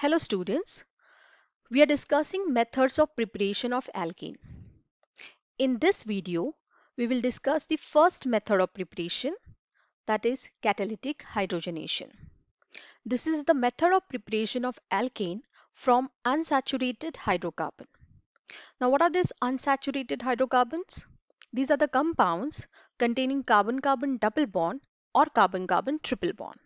Hello students, we are discussing methods of preparation of alkene. In this video, we will discuss the first method of preparation that is catalytic hydrogenation. This is the method of preparation of alkane from unsaturated hydrocarbon. Now what are these unsaturated hydrocarbons? These are the compounds containing carbon-carbon double bond or carbon-carbon triple bond.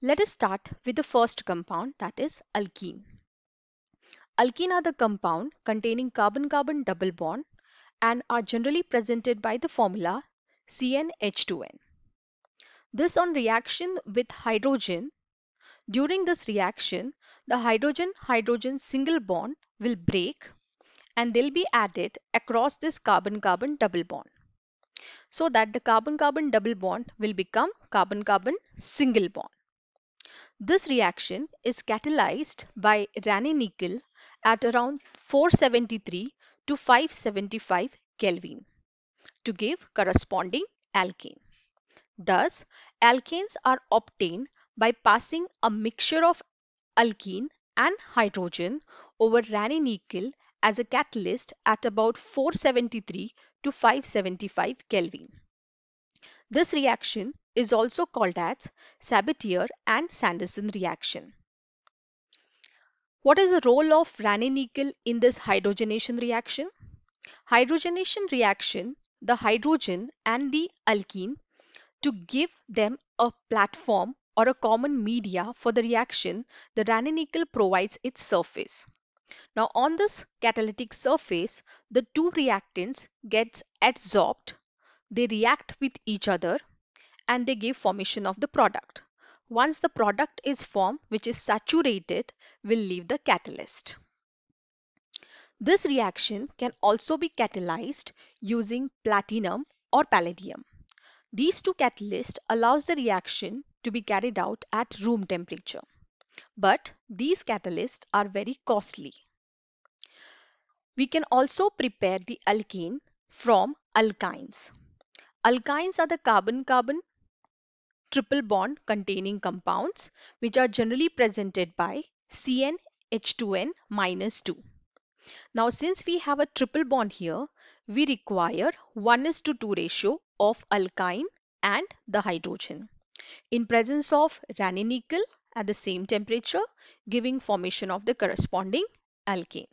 Let us start with the first compound that is alkene. Alkene are the compound containing carbon-carbon double bond and are generally presented by the formula CnH2n. This on reaction with hydrogen. During this reaction, the hydrogen-hydrogen single bond will break and they'll be added across this carbon-carbon double bond so that the carbon-carbon double bond will become carbon-carbon single bond. This reaction is catalyzed by nickel at around 473 to 575 Kelvin to give corresponding alkane. Thus, alkanes are obtained by passing a mixture of alkene and hydrogen over nickel as a catalyst at about 473 to 575 Kelvin. This reaction is also called as Sabatier and Sanderson reaction. What is the role of ranenical in this hydrogenation reaction? Hydrogenation reaction, the hydrogen and the alkene to give them a platform or a common media for the reaction, the ranenical provides its surface. Now on this catalytic surface, the two reactants gets adsorbed. They react with each other and they give formation of the product. Once the product is formed, which is saturated, will leave the catalyst. This reaction can also be catalyzed using platinum or palladium. These two catalysts allows the reaction to be carried out at room temperature. But these catalysts are very costly. We can also prepare the alkene from alkynes. Alkynes are the carbon-carbon triple bond containing compounds which are generally presented by CnH2n minus 2. Now since we have a triple bond here, we require 1 is to 2 ratio of alkyne and the hydrogen. In presence of raninical at the same temperature giving formation of the corresponding alkane.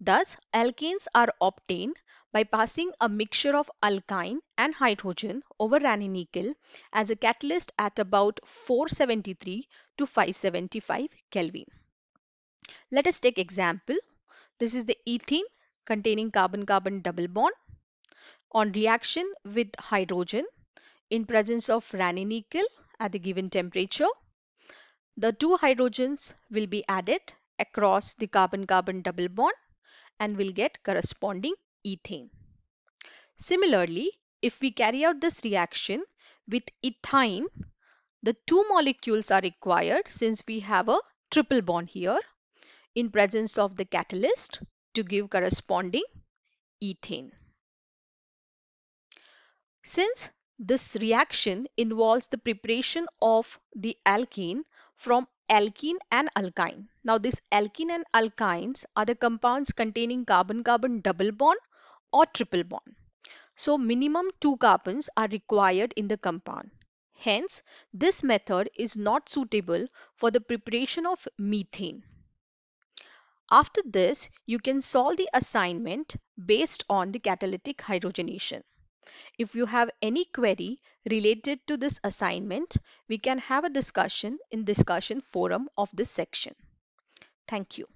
Thus alkanes are obtained by passing a mixture of alkyne and hydrogen over raninickel as a catalyst at about 473 to 575 Kelvin. Let us take example. This is the ethene containing carbon-carbon double bond. On reaction with hydrogen in presence of raninickel at the given temperature, the two hydrogens will be added across the carbon-carbon double bond and will get corresponding ethane. Similarly, if we carry out this reaction with ethane, the two molecules are required since we have a triple bond here in presence of the catalyst to give corresponding ethane. Since this reaction involves the preparation of the alkene from alkene and alkyne. Now this alkene and alkynes are the compounds containing carbon-carbon double bond or triple bond. So minimum two carbons are required in the compound. Hence, this method is not suitable for the preparation of methane. After this, you can solve the assignment based on the catalytic hydrogenation. If you have any query related to this assignment, we can have a discussion in discussion forum of this section. Thank you.